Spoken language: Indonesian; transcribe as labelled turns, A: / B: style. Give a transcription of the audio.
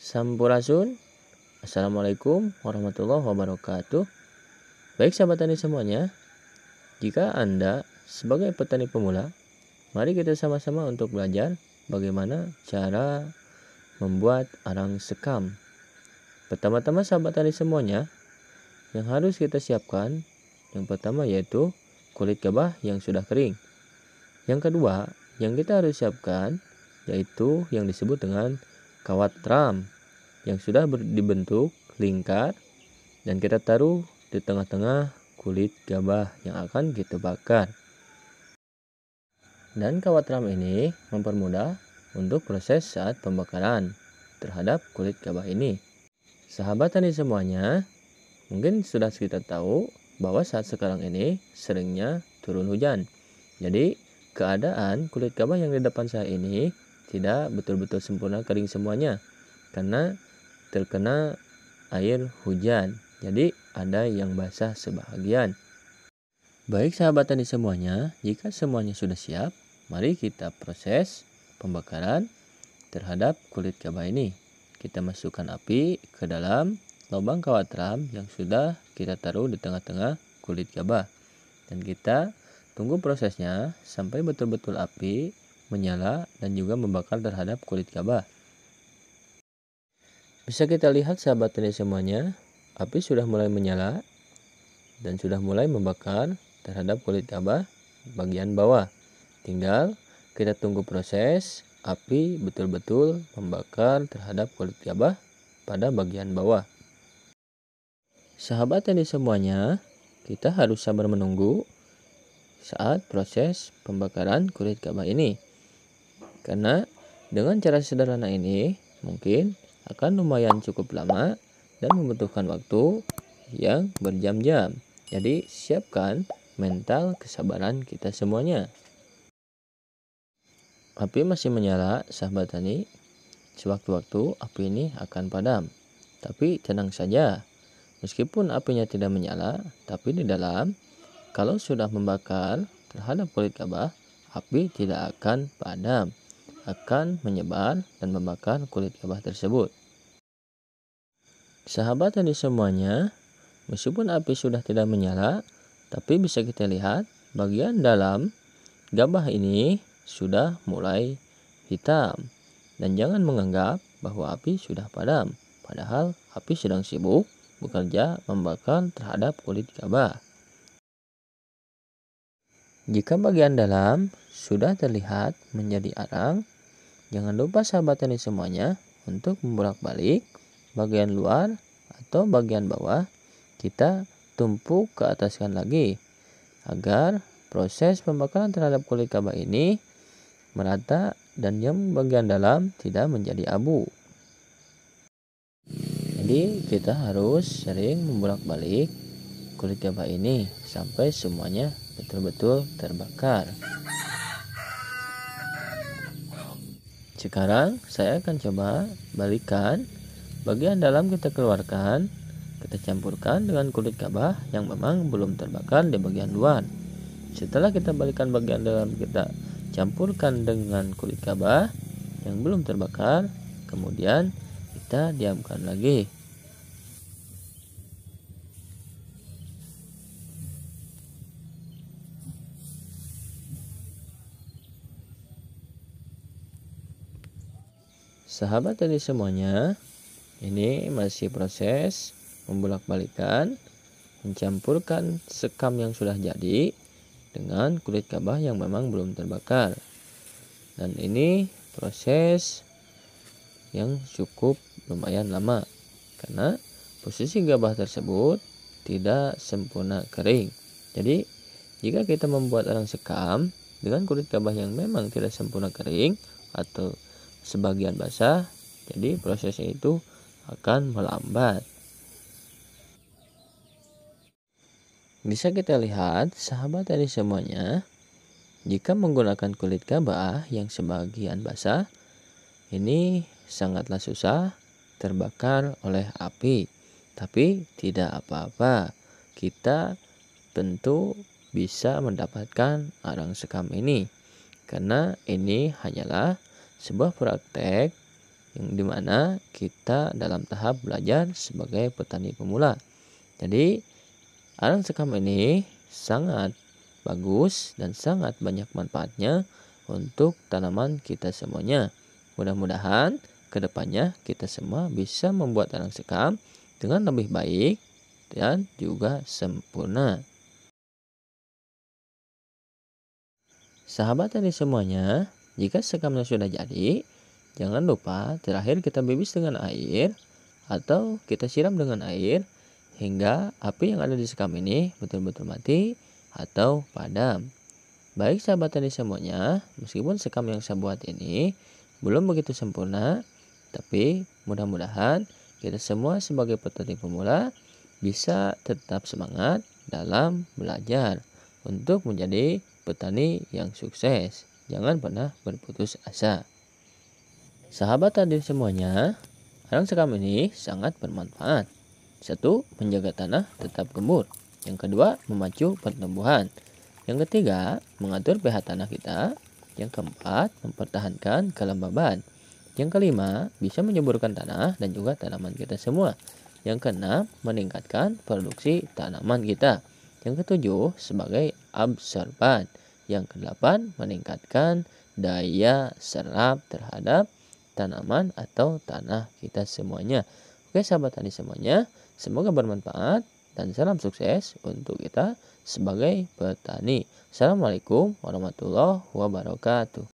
A: Sampurasun. Assalamualaikum warahmatullahi wabarakatuh. Baik sahabat tani semuanya, jika Anda sebagai petani pemula, mari kita sama-sama untuk belajar bagaimana cara membuat arang sekam. Pertama-tama sahabat tani semuanya, yang harus kita siapkan yang pertama yaitu kulit gabah yang sudah kering. Yang kedua, yang kita harus siapkan yaitu yang disebut dengan kawat ram yang sudah dibentuk lingkar dan kita taruh di tengah-tengah kulit gabah yang akan kita bakar. Dan kawat ram ini mempermudah untuk proses saat pembakaran terhadap kulit gabah ini. Sahabat tani semuanya, mungkin sudah kita tahu bahwa saat sekarang ini seringnya turun hujan. Jadi, keadaan kulit gabah yang di depan saya ini tidak betul-betul sempurna kering semuanya karena terkena air hujan. Jadi ada yang basah sebahagian. Baik sahabat tani semuanya, jika semuanya sudah siap, mari kita proses pembakaran terhadap kulit gabah ini. Kita masukkan api ke dalam lubang kawat ram yang sudah kita taruh di tengah-tengah kulit gabah. Dan kita tunggu prosesnya sampai betul-betul api menyala, dan juga membakar terhadap kulit Ka'bah. Bisa kita lihat sahabat tani semuanya, api sudah mulai menyala dan sudah mulai membakar terhadap kulit Ka'bah bagian bawah. Tinggal kita tunggu proses api betul-betul membakar terhadap kulit Ka'bah pada bagian bawah. Sahabat tani semuanya, kita harus sabar menunggu saat proses pembakaran kulit Ka'bah ini. Karena dengan cara sederhana ini mungkin akan lumayan cukup lama dan membutuhkan waktu yang berjam-jam. Jadi siapkan mental kesabaran kita semuanya. Api masih menyala, sahabat tani. Sewaktu-waktu api ini akan padam. Tapi tenang saja, meskipun apinya tidak menyala, tapi di dalam, kalau sudah membakar terhadap kulit kabah api tidak akan padam akan menyebar dan membakar kulit gabah tersebut. Sahabat tadi semuanya, meskipun api sudah tidak menyala, tapi bisa kita lihat bagian dalam gabah ini sudah mulai hitam. Dan jangan menganggap bahwa api sudah padam, padahal api sedang sibuk bekerja membakar terhadap kulit gabah. Jika bagian dalam sudah terlihat menjadi arang, jangan lupa sahabat tani semuanya untuk membolak-balik bagian luar atau bagian bawah kita tumpuk ke ataskan lagi agar proses pembakaran terhadap kulit kabah ini merata dan yang bagian dalam tidak menjadi abu. Jadi kita harus sering membolak-balik kulit kaba ini sampai semuanya betul-betul terbakar. Sekarang saya akan coba balikan bagian dalam kita keluarkan, kita campurkan dengan kulit kabah yang memang belum terbakar di bagian luar. Setelah kita balikan bagian dalam kita campurkan dengan kulit kabah yang belum terbakar, kemudian kita diamkan lagi. sahabat tadi semuanya ini masih proses membolak-balikan mencampurkan sekam yang sudah jadi dengan kulit kabah yang memang belum terbakar dan ini proses yang cukup lumayan lama karena posisi gabah tersebut tidak sempurna kering jadi jika kita membuat arang sekam dengan kulit gabah yang memang tidak sempurna kering atau sebagian basah, jadi prosesnya itu akan melambat. Bisa kita lihat, sahabat tadi semuanya, jika menggunakan kulit gabah yang sebagian basah, ini sangatlah susah terbakar oleh api. Tapi tidak apa-apa, kita tentu bisa mendapatkan arang sekam ini. Karena ini hanyalah sebuah praktek yang dimana kita dalam tahap belajar sebagai petani pemula. Jadi arang sekam ini sangat bagus dan sangat banyak manfaatnya untuk tanaman kita semuanya. Mudah-mudahan kedepannya kita semua bisa membuat arang sekam dengan lebih baik dan juga sempurna. Sahabat tadi semuanya, jika sekamnya sudah jadi, jangan lupa terakhir kita bibis dengan air atau kita siram dengan air hingga api yang ada di sekam ini betul-betul mati atau padam. Baik sahabat tani semuanya, meskipun sekam yang saya buat ini belum begitu sempurna, tapi mudah-mudahan kita semua sebagai petani pemula bisa tetap semangat dalam belajar untuk menjadi petani yang sukses jangan pernah berputus asa. Sahabat tadi semuanya, arang sekam ini sangat bermanfaat. Satu, menjaga tanah tetap gembur. Yang kedua, memacu pertumbuhan. Yang ketiga, mengatur pH tanah kita. Yang keempat, mempertahankan kelembaban. Yang kelima, bisa menyuburkan tanah dan juga tanaman kita semua. Yang keenam, meningkatkan produksi tanaman kita. Yang ketujuh, sebagai absorban. Yang kedelapan, meningkatkan daya serap terhadap tanaman atau tanah kita semuanya. Oke sahabat tani semuanya, semoga bermanfaat dan salam sukses untuk kita sebagai petani. Assalamualaikum warahmatullahi wabarakatuh.